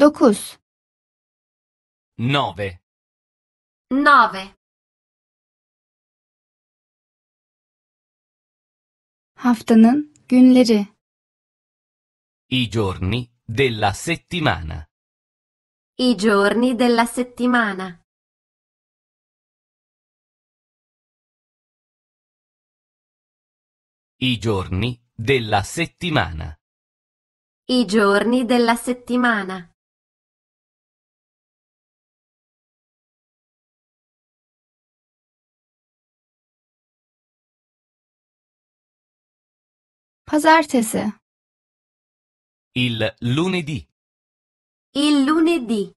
Dokuz. Nove. Nove. Haftanın günleri. I giorni della settimana. I giorni della settimana. I giorni della settimana. I giorni della settimana. Pazartesi. Il lunedì. Il lunedì.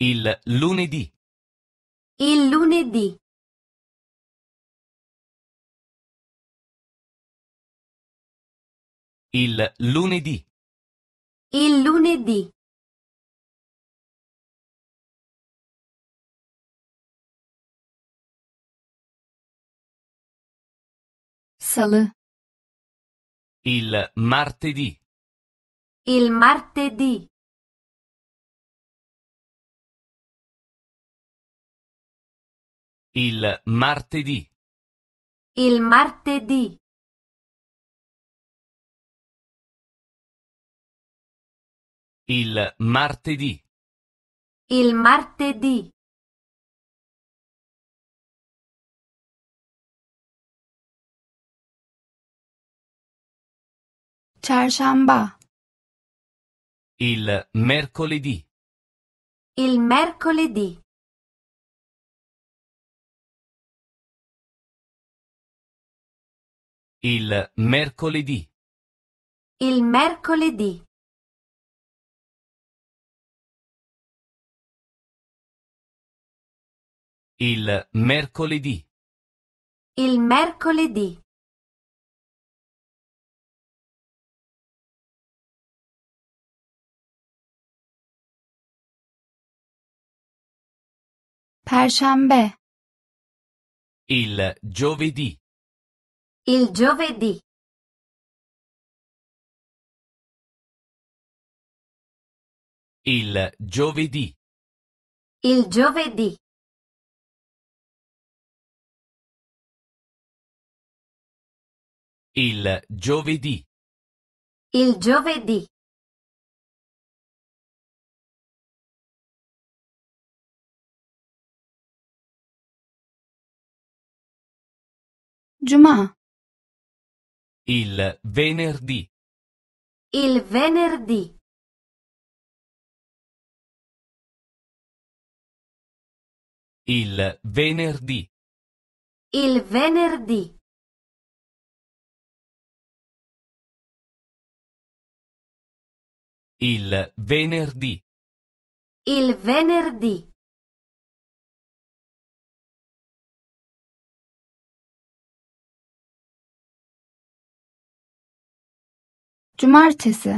Il lunedì. Il lunedì. Il lunedì. Il lunedì. salı Il martedì. Il martedì. Il martedì. Il martedì. Il martedì. Il martedì. Çarşamba. Il mercoledì. Il mercoledì. Il mercoledì. Il mercoledì. Il mercoledì. Il mercoledì. Perşembe. Il giovedì. Il giovedì. Il giovedì. Il giovedì. Il giovedì. Il giovedì. Giuma. Il venerdì. Il venerdì. Il venerdì. Il venerdì. Il venerdì. Il venerdì. Cumartesi.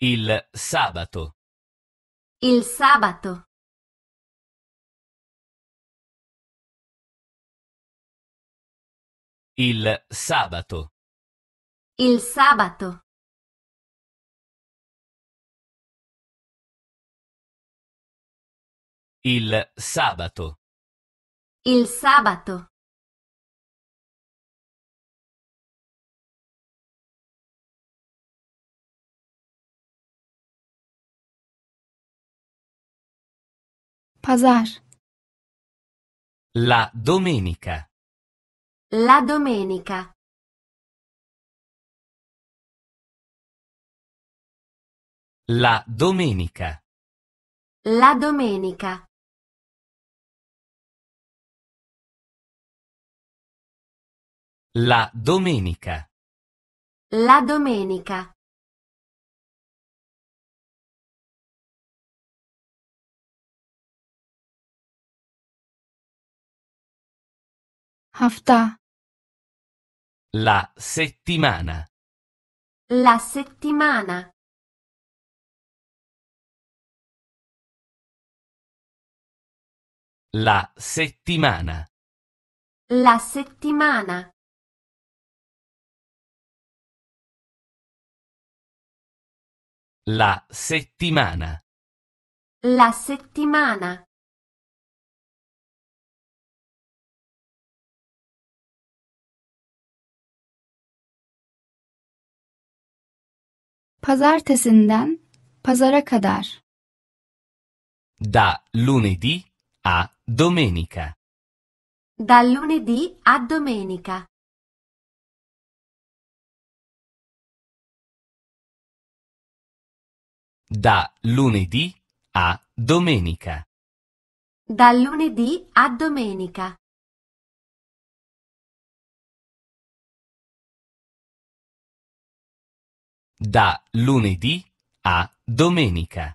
Il sabato. Il sabato. Il sabato. Il sabato. Il sabato. Il sabato. Pazar. La domenica. La domenica. La domenica. La domenica. La domenica. La domenica. Hafta. La settimana. La settimana. La settimana. La settimana. La settimana. La settimana. Pazartesinden pazara kadar. Da lunedì a domenica. Dal lunedì a domenica. Da lunedì a domenica. Dal lunedì a domenica. Da lunedì a domenica.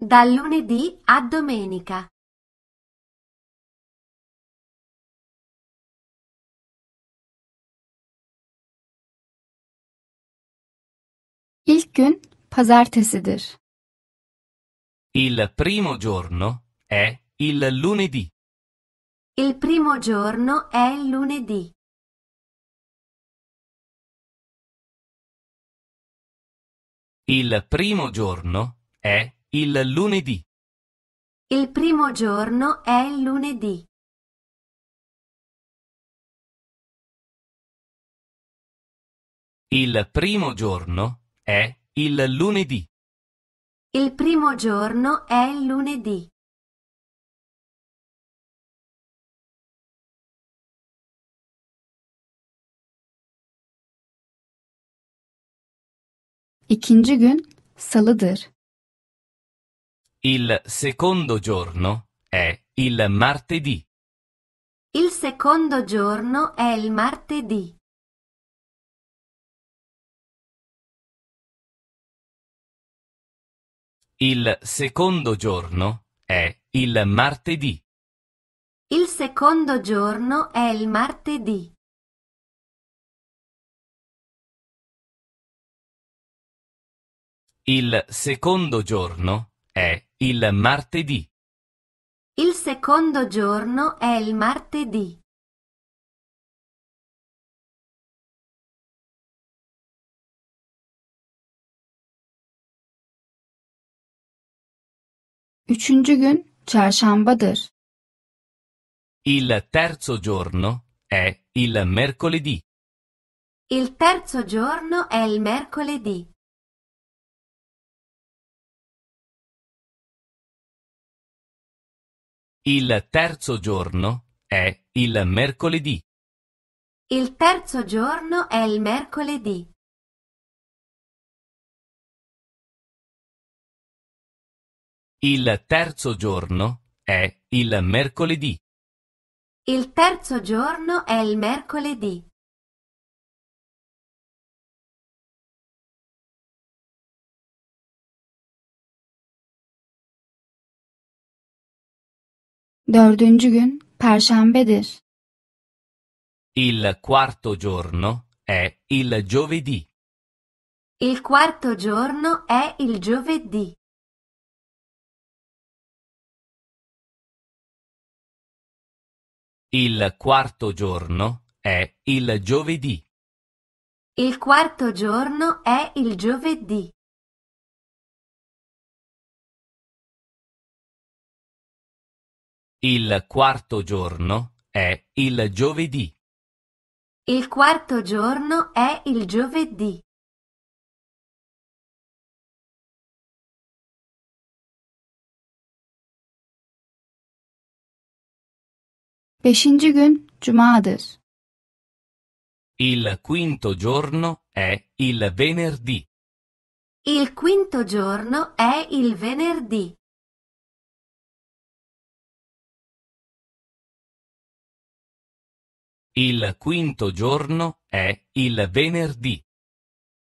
Da lunedì a domenica. İlk gün pazartesidir. Il primo giorno è il lunedì. Il primo giorno è il lunedì. Il primo giorno è il lunedì. Il primo giorno è il lunedì. Il primo giorno è il lunedì. Il primo giorno è il lunedì. İkinci gün salıdır. Il secondo giorno è il martedì. Il secondo giorno è il martedì. Il secondo giorno è il martedì. Il secondo giorno è il martedì. Il secondo giorno è il martedì. Il secondo giorno è il martedì. Üçüncü gün çarşambadır. Il terzo giorno è il mercoledì. Il terzo giorno è il mercoledì. Il terzo giorno è il mercoledì. Il terzo giorno è il mercoledì. Il terzo giorno è il mercoledì. Il terzo giorno è il mercoledì. Dördüncü gün perşembedir. Il quarto giorno è il giovedì. Il quarto giorno è il giovedì. Il quarto giorno è il giovedì. Il quarto giorno è il giovedì. Il quarto giorno è il giovedì. Il quarto giorno è il giovedì. Beşinci gün cumadır. Il quinto giorno è il venerdì. Il quinto giorno è il venerdì. Il quinto giorno è il venerdì.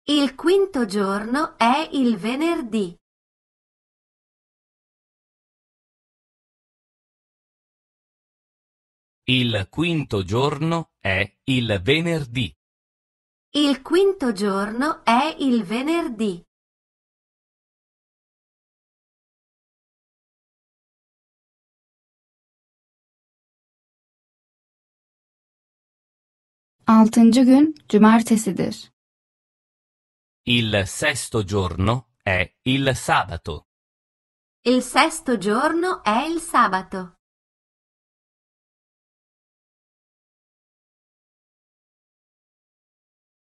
Il quinto giorno è il venerdì. Il quinto giorno è il venerdì. Il quinto giorno è il venerdì. Altıncı gün cumartesidir. Il sesto giorno è il sabato. Il sesto giorno è il sabato.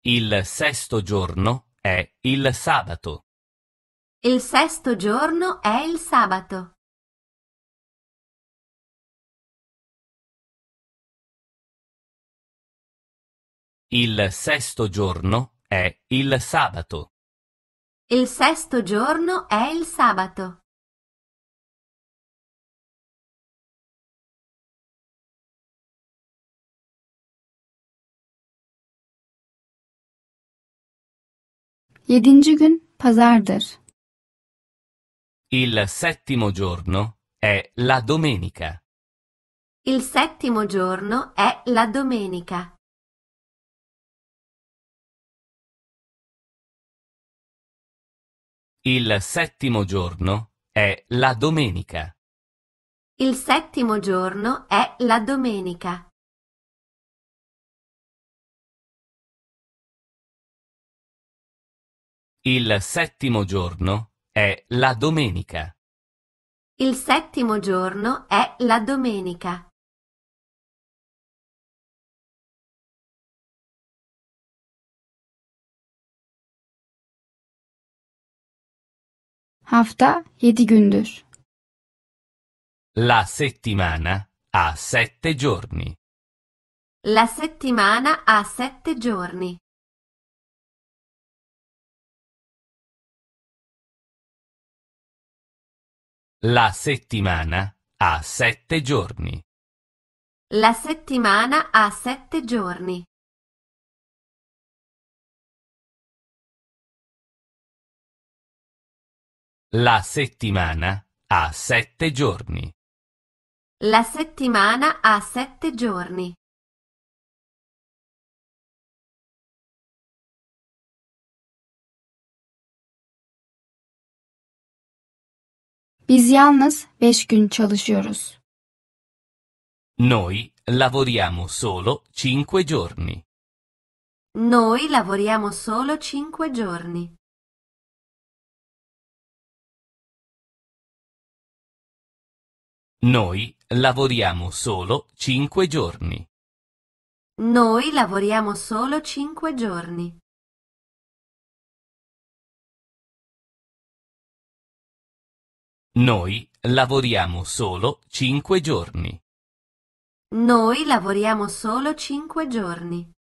Il sesto giorno è il sabato. Il sesto giorno è il sabato. Il sesto giorno è il sabato. Il sesto giorno è il sabato. Yedinci gün pazardır. Il settimo giorno è la domenica. Il settimo giorno è la domenica. Il settimo giorno è la domenica. Il settimo giorno è la domenica. Il settimo giorno è la domenica. Il settimo giorno è la domenica. Hafta yedi gündür. La settimana ha sette giorni. La settimana ha sette giorni. La settimana ha sette giorni. La settimana ha sette giorni. La settimana ha sette giorni. La settimana ha sette giorni. Biz yalnız beş gün çalışıyoruz. Noi lavoriamo solo cinque giorni. Noi lavoriamo solo cinque giorni. Noi lavoriamo solo cinque giorni. Noi lavoriamo solo cinque giorni. Noi lavoriamo solo cinque giorni. Noi lavoriamo solo cinque giorni.